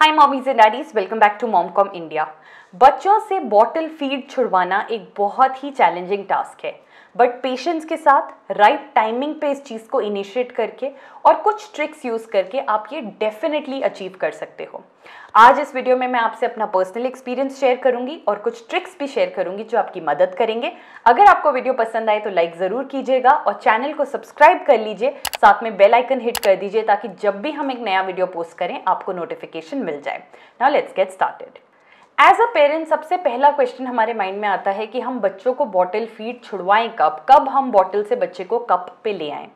Hi mommies and daddies, welcome back to MomCom India. बच्चों से bottle feed छुड़वाना एक बहुत ही चैलेंजिंग टास्क है बट पेशेंस के साथ राइट right टाइमिंग पे इस चीज़ को इनिशिएट करके और कुछ ट्रिक्स यूज़ करके आप ये डेफिनेटली अचीव कर सकते हो आज इस वीडियो में मैं आपसे अपना पर्सनल एक्सपीरियंस शेयर करूंगी और कुछ ट्रिक्स भी शेयर करूंगी जो आपकी मदद करेंगे अगर आपको वीडियो पसंद आए तो लाइक ज़रूर कीजिएगा और चैनल को सब्सक्राइब कर लीजिए साथ में बेल आइकन हिट कर दीजिए ताकि जब भी हम एक नया वीडियो पोस्ट करें आपको नोटिफिकेशन मिल जाए now let's get started as a parent सबसे पहला क्वेश्चन हमारे माइंड में आता है कि हम बच्चों को बॉटल फीड छुड़वाएं कब कब हम बॉटल से बच्चे को कप पे ले आएं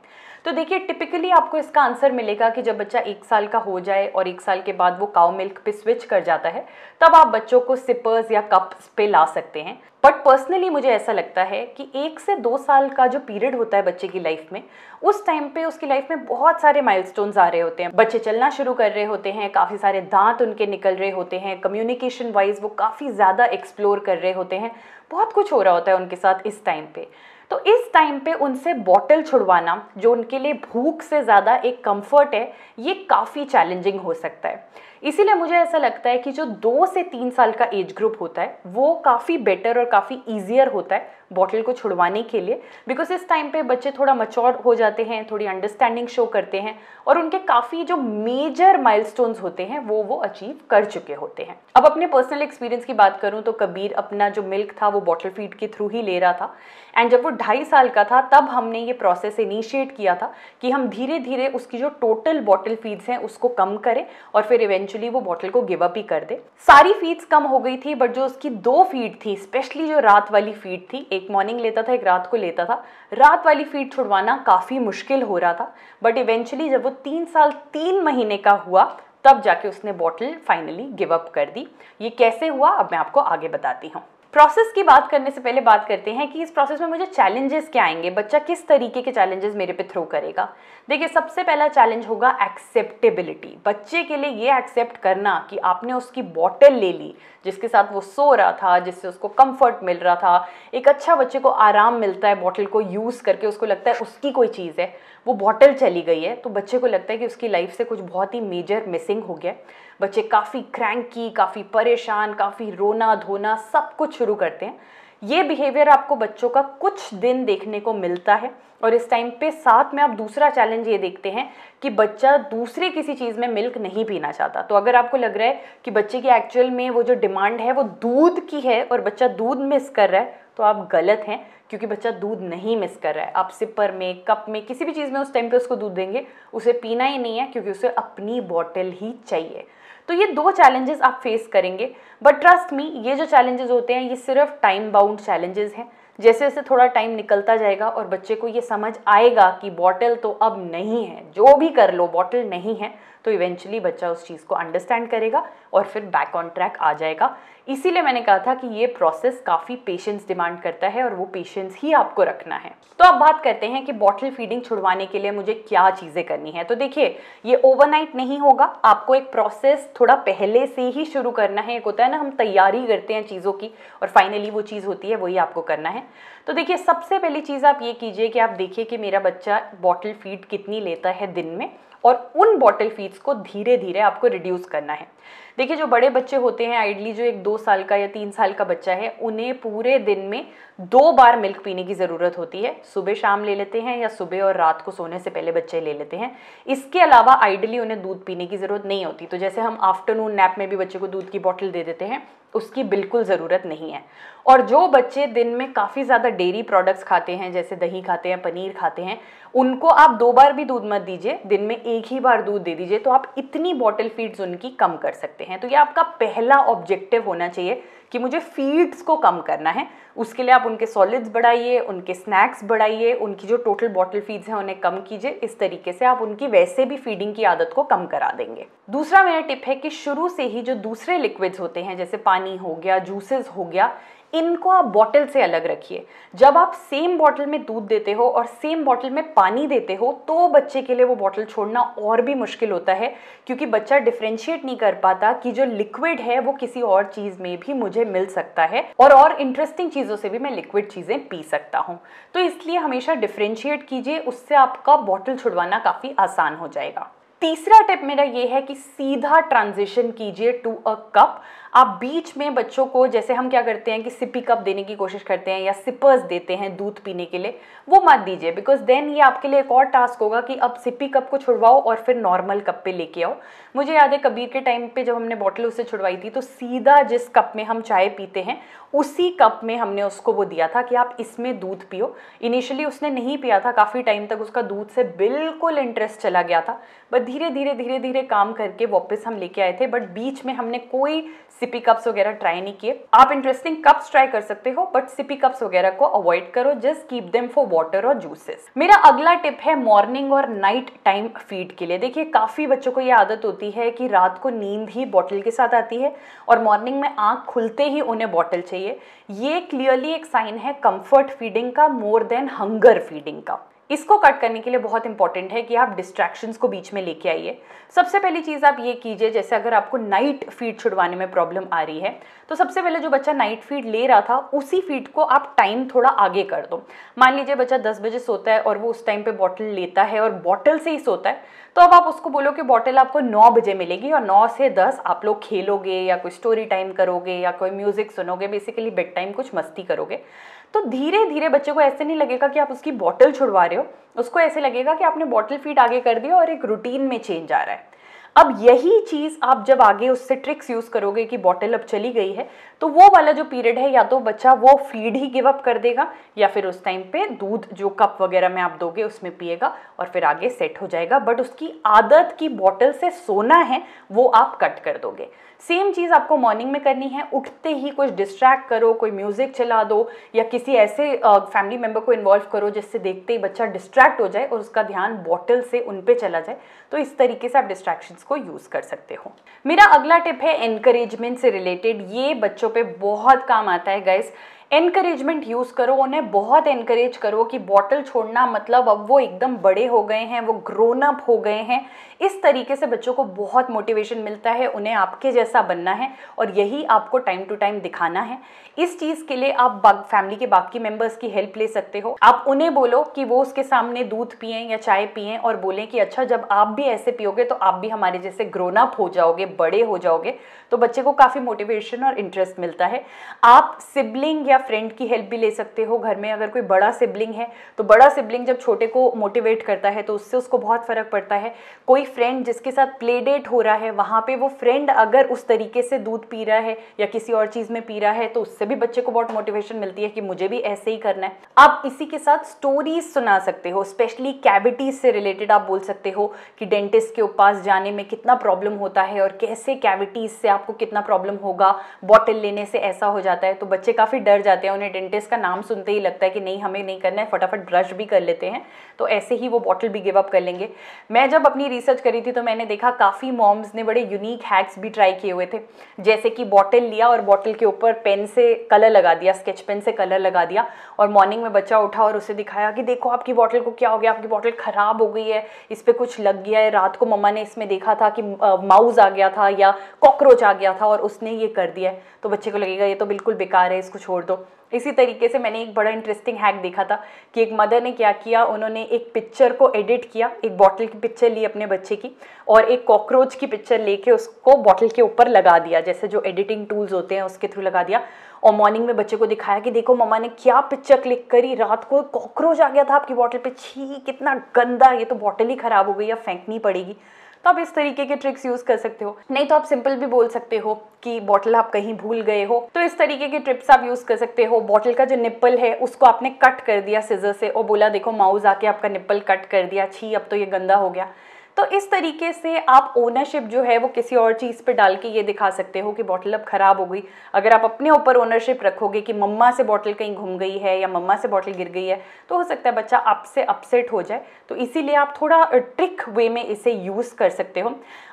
तो देखिए टिपिकली आपको इसका आंसर मिलेगा कि जब बच्चा एक साल का हो जाए और एक साल के बाद वो काउ मिल्क पे स्विच कर जाता है तब आप बच्चों को सिपर्स या कप्स पे ला सकते हैं बट पर्सनली मुझे ऐसा लगता है कि एक से दो साल का जो पीरियड होता है बच्चे की लाइफ में उस टाइम पे उसकी लाइफ में बहुत सारे माइलस्टोन्स आ रहे होते हैं बच्चे चलना शुरू कर रहे होते हैं काफ़ी सारे दांत उनके निकल रहे होते हैं कम्युनिकेशन वाइज वो काफ़ी ज़्यादा एक्सप्लोर कर रहे होते हैं बहुत कुछ हो रहा होता है उनके साथ इस टाइम पे तो इस टाइम पे उनसे बॉटल छुड़वाना जो उनके लिए भूख से ज़्यादा एक कंफर्ट है ये काफ़ी चैलेंजिंग हो सकता है इसीलिए मुझे ऐसा लगता है कि जो दो से तीन साल का एज ग्रुप होता है वो काफ़ी बेटर और काफ़ी ईजियर होता है बॉटल को छुड़वाने के लिए बिकॉज इस टाइम पे बच्चे थोड़ा मच्योर हो जाते हैं थोड़ी अंडरस्टैंडिंग शो करते हैं और उनके काफ़ी जो मेजर माइलस्टोन्स होते हैं वो वो अचीव कर चुके होते हैं अब अपने पर्सनल एक्सपीरियंस की बात करूँ तो कबीर अपना जो मिल्क था वो बॉटल फीड के थ्रू ही ले रहा था एंड जब वो ढाई साल का था तब हमने ये प्रोसेस इनिशिएट किया था कि हम धीरे धीरे उसकी जो टोटल बॉटल फीड्स हैं उसको कम करें और फिर इवेंट इवेंचुअली वो बॉटल को गिव अप ही कर दे सारी फीड्स कम हो गई थी बट जो उसकी दो फीड थी स्पेशली जो रात वाली फीड थी एक मॉर्निंग लेता था एक रात को लेता था रात वाली फीड छुड़वाना काफ़ी मुश्किल हो रहा था बट इवेंचुअली जब वो तीन साल तीन महीने का हुआ तब जाके उसने बॉटल फाइनली गिव अप कर दी ये कैसे हुआ अब मैं आपको आगे बताती हूँ प्रोसेस की बात करने से पहले बात करते हैं कि इस प्रोसेस में मुझे चैलेंजेस क्या आएंगे बच्चा किस तरीके के चैलेंजेस मेरे पे थ्रो करेगा देखिए सबसे पहला चैलेंज होगा एक्सेप्टेबिलिटी बच्चे के लिए ये एक्सेप्ट करना कि आपने उसकी बॉटल ले ली जिसके साथ वो सो रहा था जिससे उसको कंफर्ट मिल रहा था एक अच्छा बच्चे को आराम मिलता है बॉटल को यूज़ करके उसको लगता है उसकी कोई चीज़ है वो बॉटल चली गई है तो बच्चे को लगता है कि उसकी लाइफ से कुछ बहुत ही मेजर मिसिंग हो गया बच्चे काफ़ी क्रैंकी काफ़ी परेशान काफ़ी रोना धोना सब कुछ शुरू करते हैं ये बिहेवियर आपको बच्चों का कुछ दिन देखने को मिलता है और इस टाइम पे साथ में आप दूसरा चैलेंज ये देखते हैं कि बच्चा दूसरे किसी चीज़ में मिल्क नहीं पीना चाहता तो अगर आपको लग रहा है कि बच्चे की एक्चुअल में वो जो डिमांड है वो दूध की है और बच्चा दूध मिस कर रहा है तो आप गलत हैं क्योंकि बच्चा दूध नहीं मिस कर रहा है आप सिपर में कप में किसी भी चीज़ में उस टाइम पे उसको दूध देंगे उसे पीना ही नहीं है क्योंकि उसे अपनी बॉटल ही चाहिए तो ये दो चैलेंजेस आप फेस करेंगे बट ट्रस्ट मी ये जो चैलेंजेस होते हैं ये सिर्फ टाइम बाउंड चैलेंजेस हैं जैसे जैसे थोड़ा टाइम निकलता जाएगा और बच्चे को ये समझ आएगा कि बॉटल तो अब नहीं है जो भी कर लो बॉटल नहीं है तो इवेंचुअली बच्चा उस चीज़ को अंडरस्टैंड करेगा और फिर बैक ऑन ट्रैक आ जाएगा इसीलिए मैंने कहा था कि ये प्रोसेस काफ़ी पेशेंस डिमांड करता है और वो पेशेंस ही आपको रखना है तो अब बात करते हैं कि बॉटल फीडिंग छुड़वाने के लिए मुझे क्या चीज़ें करनी है तो देखिए ये ओवरनाइट नहीं होगा आपको एक प्रोसेस थोड़ा पहले से ही शुरू करना है एक होता है ना हम तैयारी करते हैं चीज़ों की और फाइनली वो चीज़ होती है वही आपको करना है है तो देखिए सबसे पहली चीज़ आप ये कीजिए कि आप देखिए कि मेरा बच्चा बॉटल फीड कितनी लेता है दिन में और उन बॉटल फीड्स को धीरे धीरे आपको रिड्यूस करना है देखिए जो बड़े बच्चे होते हैं आइडली जो एक दो साल का या तीन साल का बच्चा है उन्हें पूरे दिन में दो बार मिल्क पीने की ज़रूरत होती है सुबह शाम ले लेते हैं या सुबह और रात को सोने से पहले बच्चे ले लेते हैं इसके अलावा आइडली उन्हें दूध पीने की ज़रूरत नहीं होती तो जैसे हम आफ्टरनून नैप में भी बच्चे को दूध की बॉटल दे देते हैं उसकी बिल्कुल ज़रूरत नहीं है और जो बच्चे दिन में काफ़ी ज़्यादा डेयरी प्रोडक्ट्स खाते हैं जैसे दही खाते हैं पनीर खाते हैं उनको आप दो बार भी दूध मत दीजिए दिन में एक ही बार दूध दे दीजिए तो आप इतनी बॉटल फीड्स उनकी कम कर सकते हैं तो ये आपका पहला ऑब्जेक्टिव होना चाहिए कि मुझे फीड्स को कम करना है उसके लिए आप उनके सॉलिड्स बढ़ाइए उनके स्नैक्स बढ़ाइए उनकी जो टोटल बॉटल फीड्स हैं उन्हें कम कीजिए इस तरीके से आप उनकी वैसे भी फीडिंग की आदत को कम करा देंगे दूसरा मेरा टिप है कि शुरू से ही जो दूसरे लिक्विड्स होते हैं जैसे पानी हो गया जूसेस हो गया इनको आप बॉटल से अलग रखिए जब आप सेम बॉटल में दूध देते हो और सेम बॉटल में पानी देते हो तो बच्चे के लिए वो बॉटल छोड़ना और भी मुश्किल होता है क्योंकि बच्चा डिफ्रेंशिएट नहीं कर पाता कि जो लिक्विड है वो किसी और चीज़ में भी मुझे मिल सकता है और और इंटरेस्टिंग चीज़ों से भी मैं लिक्विड चीज़ें पी सकता हूँ तो इसलिए हमेशा डिफ्रेंशिएट कीजिए उससे आपका बॉटल छुड़वाना काफ़ी आसान हो जाएगा तीसरा टिप मेरा ये है कि सीधा ट्रांजिशन कीजिए टू अ कप आप बीच में बच्चों को जैसे हम क्या करते हैं कि सिपी कप देने की कोशिश करते हैं या सिपर्स देते हैं दूध पीने के लिए वो मत दीजिए बिकॉज देन ये आपके लिए एक और टास्क होगा कि अब सिपी कप को छुड़वाओ और फिर नॉर्मल कप पे लेके आओ मुझे याद है कबीर के टाइम पे जब हमने बॉटल उसे छुड़वाई थी तो सीधा जिस कप में हम चाय पीते हैं उसी कप में हमने उसको वो दिया था कि आप इसमें दूध पियो इनिशियली उसने नहीं पिया था काफ़ी टाइम तक उसका दूध से बिल्कुल इंटरेस्ट चला गया था बट धीरे धीरे धीरे धीरे काम करके वापस हम लेके आए थे बट बीच में हमने कोई सिपी कप्स वगैरह ट्राई नहीं किए आप इंटरेस्टिंग कप्स ट्राई कर सकते हो बट सिपी कप्स वगैरह को अवॉइड करो just keep them for water और जूसेस मेरा अगला टिप है मॉर्निंग और नाइट टाइम फीड के लिए देखिए काफी बच्चों को यह आदत होती है कि रात को नींद ही बॉटल के साथ आती है और मॉर्निंग में आंख खुलते ही उन्हें बॉटल चाहिए ये क्लियरली एक साइन है कंफर्ट फीडिंग का मोर देन हंगर फीडिंग का इसको कट करने के लिए बहुत इंपॉर्टेंट है कि आप डिस्ट्रैक्शंस को बीच में लेके आइए सबसे पहली चीज़ आप ये कीजिए जैसे अगर आपको नाइट फीड छुड़वाने में प्रॉब्लम आ रही है तो सबसे पहले जो बच्चा नाइट फीड ले रहा था उसी फीड को आप टाइम थोड़ा आगे कर दो मान लीजिए बच्चा दस बजे सोता है और वो उस टाइम पर बॉटल लेता है और बॉटल से ही सोता है तो अब आप उसको बोलो कि बॉटल आपको नौ बजे मिलेगी और नौ से दस आप लोग खेलोगे या कोई स्टोरी टाइम करोगे या कोई म्यूज़िक सुनोगे बेसिकली बेड टाइम कुछ मस्ती करोगे तो धीरे धीरे बच्चे को ऐसे नहीं लगेगा कि आप उसकी बॉटल छुड़वा रहे हो उसको ऐसे लगेगा कि आपने बॉटल फीट आगे कर दिया और एक रूटीन में चेंज आ रहा है अब यही चीज़ आप जब आगे उससे ट्रिक्स यूज़ करोगे कि बॉटल अब चली गई है तो वो वाला जो पीरियड है या तो बच्चा वो फीड ही गिव अप कर देगा या फिर उस टाइम पे दूध जो कप वगैरह में आप दोगे उसमें पिएगा और फिर आगे सेट हो जाएगा बट उसकी आदत की बॉटल से सोना है वो आप कट कर दोगे सेम चीज़ आपको मॉर्निंग में करनी है उठते ही कुछ डिस्ट्रैक्ट करो कोई म्यूज़िक चला दो या किसी ऐसे फैमिली मेम्बर को इन्वॉल्व करो जिससे देखते ही बच्चा डिस्ट्रैक्ट हो जाए और उसका ध्यान बॉटल से उन पर चला जाए तो इस तरीके से आप डिस्ट्रैक्शन टूल्स को यूज़ कर सकते हो मेरा अगला टिप है एनकरेजमेंट से रिलेटेड ये बच्चों पे बहुत काम आता है गाइस एनकरेजमेंट यूज़ करो उन्हें बहुत इनकरेज करो कि बॉटल छोड़ना मतलब अब वो एकदम बड़े हो गए हैं वो ग्रोन अप हो गए हैं इस तरीके से बच्चों को बहुत मोटिवेशन मिलता है उन्हें आपके जैसा बनना है और यही आपको टाइम टू टाइम दिखाना है इस चीज़ के लिए आप फैमिली के बाकी मेम्बर्स की हेल्प ले सकते हो आप उन्हें बोलो कि वो उसके सामने दूध पिए या चाय पिए और बोलें कि अच्छा जब आप भी ऐसे पियोगे तो आप भी हमारे जैसे ग्रोन अप हो जाओगे बड़े हो जाओगे तो बच्चे को काफ़ी मोटिवेशन और इंटरेस्ट मिलता है आप सिबलिंग या आप फ्रेंड की हेल्प भी ले सकते हो घर में अगर कोई बड़ा सिबलिंग है तो बड़ा सिबलिंग जब छोटे को मोटिवेट करता है तो उससे उसको बहुत फ़र्क पड़ता है कोई फ्रेंड जिसके साथ प्ले डेट हो रहा है वहाँ पे वो फ्रेंड अगर उस तरीके से दूध पी रहा है या किसी और चीज़ में पी रहा है तो उससे भी बच्चे को बहुत मोटिवेशन मिलती है कि मुझे भी ऐसे ही करना है आप इसी के साथ स्टोरीज सुना सकते हो स्पेशली कैविटीज से रिलेटेड आप बोल सकते हो कि डेंटिस्ट के पास जाने में कितना प्रॉब्लम होता है और कैसे कैविटीज से आपको कितना प्रॉब्लम होगा बॉटल लेने से ऐसा हो जाता है तो बच्चे काफ़ी डर जाते जाते हैं उन्हें डेंटिस्ट का नाम सुनते ही लगता है कि नहीं हमें नहीं करना है फटाफट ब्रश भी कर लेते हैं तो ऐसे ही वो बॉटल भी गिव अप कर लेंगे मैं जब अपनी रिसर्च करी थी तो मैंने देखा काफ़ी मॉम्स ने बड़े यूनिक हैक्स भी ट्राई किए हुए थे जैसे कि बॉटल लिया और बॉटल के ऊपर पेन से कलर लगा दिया स्केच पेन से कलर लगा दिया और मॉर्निंग में बच्चा उठा और उसे दिखाया कि देखो आपकी बॉटल को क्या हो गया आपकी बॉटल ख़राब हो गई है इस पर कुछ लग गया है रात को मम्मा ने इसमें देखा था कि माउस आ गया था या कॉकरोच आ गया था और उसने ये कर दिया है तो बच्चे को लगेगा ये तो बिल्कुल बेकार है इसको छोड़ दो इसी तरीके से मैंने एक बड़ा इंटरेस्टिंग हैक देखा था कि एक मदर ने क्या किया उन्होंने एक पिक्चर को एडिट किया एक बॉटल की पिक्चर ली अपने बच्चे की और एक कॉकरोच की पिक्चर लेके उसको बॉटल के ऊपर लगा दिया जैसे जो एडिटिंग टूल्स होते हैं उसके थ्रू लगा दिया और मॉर्निंग में बच्चे को दिखाया कि देखो मम्मा ने क्या पिक्चर क्लिक करी रात को कॉकरोच आ गया था आपकी बॉटल पर छी कितना गंदा ये तो बॉटल ही ख़राब हो गई या फेंकनी पड़ेगी तो आप इस तरीके के ट्रिक्स यूज कर सकते हो नहीं तो आप सिंपल भी बोल सकते हो कि बॉटल आप कहीं भूल गए हो तो इस तरीके के ट्रिप्स आप यूज कर सकते हो बॉटल का जो निप्पल है उसको आपने कट कर दिया सीजर से और बोला देखो माउस आके आपका निप्पल कट कर दिया छी अब तो ये गंदा हो गया तो इस तरीके से आप ओनरशिप जो है वो किसी और चीज़ पे डाल के ये दिखा सकते हो कि बॉटल अब ख़राब हो गई अगर आप अपने ऊपर ओनरशिप रखोगे कि मम्मा से बॉटल कहीं घूम गई है या मम्मा से बॉटल गिर गई है तो हो सकता है बच्चा आपसे अपसेट हो जाए तो इसीलिए आप थोड़ा ट्रिक वे में इसे यूज़ कर सकते हो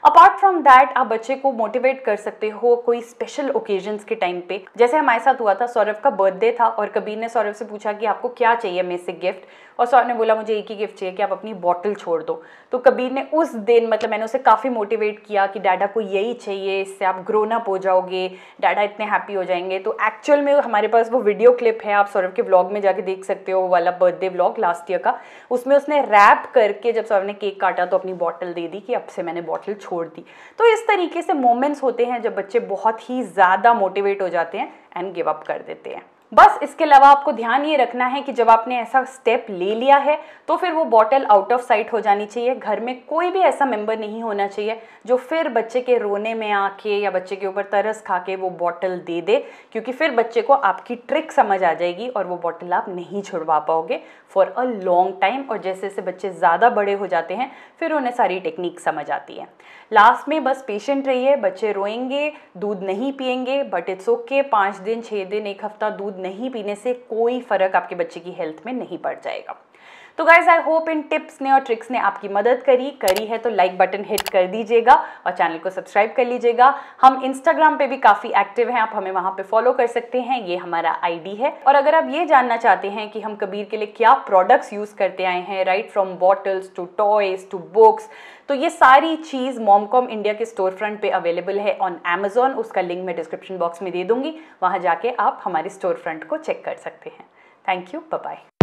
अपार्ट फ्रॉम दैट आप बच्चे को मोटिवेट कर सकते हो कोई स्पेशल ओकेजन्स के टाइम पे जैसे हमारे साथ हुआ था सौरभ का बर्थडे था और कबीर ने सौरभ से पूछा कि आपको क्या चाहिए मेरे से गिफ्ट और सौरभ ने बोला मुझे एक ही गिफ्ट चाहिए कि आप अपनी बॉटल छोड़ दो तो कबीर ने उस दिन मतलब मैंने उसे काफ़ी मोटिवेट किया कि डैडा को यही चाहिए इससे आप ग्रोन अप हो जाओगे डैडा इतने हैप्पी हो जाएंगे तो एक्चुअल में हमारे पास वो वीडियो क्लिप है आप सौरभ के ब्लॉग में जाके देख सकते हो वाला बर्थडे ब्लॉग लास्ट ईयर का उसमें उसने रैप करके जब सौरभ ने केक काटा तो अपनी बॉटल दे दी कि अब से मैंने बॉटल छोड़ दी तो इस तरीके से मोमेंट्स होते हैं जब बच्चे बहुत ही ज़्यादा मोटिवेट हो जाते हैं एंड गिव अप कर देते हैं बस इसके अलावा आपको ध्यान ये रखना है कि जब आपने ऐसा स्टेप ले लिया है तो फिर वो बॉटल आउट ऑफ साइट हो जानी चाहिए घर में कोई भी ऐसा मेंबर नहीं होना चाहिए जो फिर बच्चे के रोने में आके या बच्चे के ऊपर तरस खा के वो बॉटल दे दे क्योंकि फिर बच्चे को आपकी ट्रिक समझ आ जाएगी और वो बॉटल आप नहीं छुड़वा पाओगे फॉर अ लॉन्ग टाइम और जैसे जैसे बच्चे ज़्यादा बड़े हो जाते हैं फिर उन्हें सारी टेक्निक समझ आती है लास्ट में बस पेशेंट रहिए बच्चे रोएंगे दूध नहीं पियेंगे बट इट्स ओके पाँच दिन छः दिन एक हफ्ता दूध दूध नहीं पीने से कोई फ़र्क आपके बच्चे की हेल्थ में नहीं पड़ जाएगा तो गाइज आई होप इन टिप्स ने और ट्रिक्स ने आपकी मदद करी करी है तो लाइक बटन हिट कर दीजिएगा और चैनल को सब्सक्राइब कर लीजिएगा हम इंस्टाग्राम पे भी काफ़ी एक्टिव हैं आप हमें वहाँ पे फॉलो कर सकते हैं ये हमारा आईडी है और अगर आप ये जानना चाहते हैं कि हम कबीर के लिए क्या प्रोडक्ट्स यूज़ करते आए हैं right from bottles to toys to books तो ये सारी चीज़ मॉमकॉम इंडिया के स्टोर फ्रंट पे अवेलेबल है ऑन अमेजोन उसका लिंक मैं डिस्क्रिप्शन बॉक्स में दे दूंगी वहाँ जाके आप हमारे स्टोर फ्रंट को चेक कर सकते हैं थैंक यू बाय